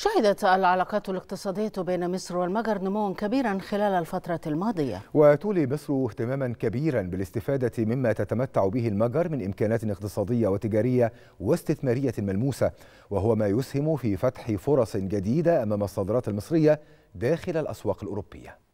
شهدت العلاقات الاقتصادية بين مصر والمجر نموا كبيرا خلال الفترة الماضية وتولي مصر اهتماما كبيرا بالاستفادة مما تتمتع به المجر من إمكانات اقتصادية وتجارية واستثمارية ملموسة وهو ما يسهم في فتح فرص جديدة أمام الصادرات المصرية داخل الأسواق الأوروبية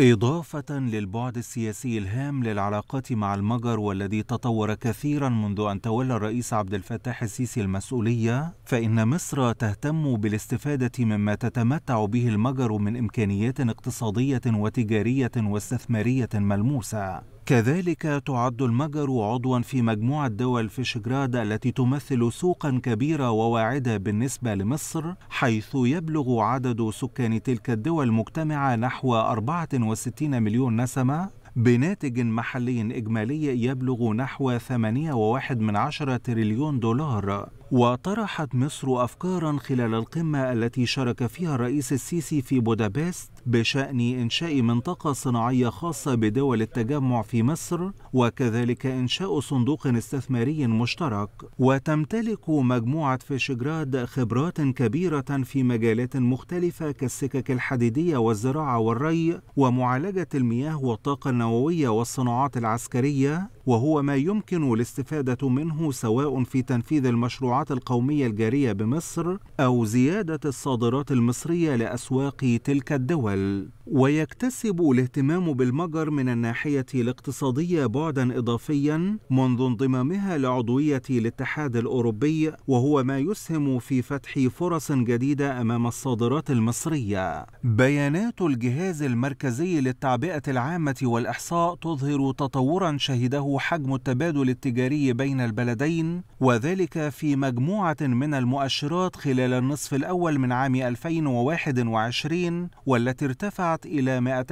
إضافة للبعد السياسي الهام للعلاقات مع المجر والذي تطور كثيرا منذ أن تولى الرئيس عبد الفتاح السيسي المسؤولية فإن مصر تهتم بالاستفادة مما تتمتع به المجر من إمكانيات اقتصادية وتجارية واستثمارية ملموسة كذلك تعد المجر عضوا في مجموعة دول فيشغراد التي تمثل سوقا كبيرة وواعدة بالنسبة لمصر حيث يبلغ عدد سكان تلك الدول مجتمعة نحو 64 مليون نسمة بناتج محلي إجمالي يبلغ نحو 8.1 تريليون دولار وطرحت مصر أفكارا خلال القمة التي شارك فيها الرئيس السيسي في بودابست بشأن إنشاء منطقة صناعية خاصة بدول التجمع في مصر وكذلك إنشاء صندوق استثماري مشترك وتمتلك مجموعة فيشجراد خبرات كبيرة في مجالات مختلفة كالسكك الحديدية والزراعة والري ومعالجة المياه والطاقة النووية والصناعات العسكرية وهو ما يمكن الاستفادة منه سواء في تنفيذ المشروعات المشروعات القومية الجارية بمصر أو زيادة الصادرات المصرية لأسواق تلك الدول ويكتسب الاهتمام بالمجر من الناحية الاقتصادية بعدا إضافيا منذ انضمامها لعضوية الاتحاد الأوروبي وهو ما يسهم في فتح فرص جديدة أمام الصادرات المصرية بيانات الجهاز المركزي للتعبئة العامة والإحصاء تظهر تطورا شهده حجم التبادل التجاري بين البلدين وذلك فيما مجموعة من المؤشرات خلال النصف الأول من عام 2021 والتي ارتفعت إلى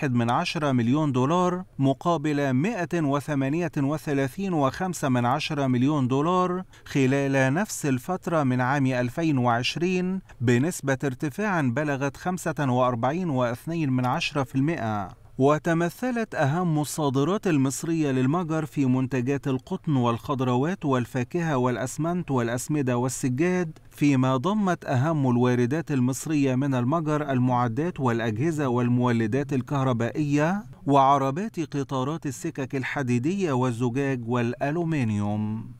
201.1 مليون دولار مقابل 138.5 مليون دولار خلال نفس الفترة من عام 2020 بنسبة ارتفاع بلغت 45.2 وتمثلت أهم الصادرات المصرية للمجر في منتجات القطن والخضروات والفاكهة والأسمنت والأسمدة والسجاد فيما ضمت أهم الواردات المصرية من المجر المعدات والأجهزة والمولدات الكهربائية وعربات قطارات السكك الحديدية والزجاج والألومنيوم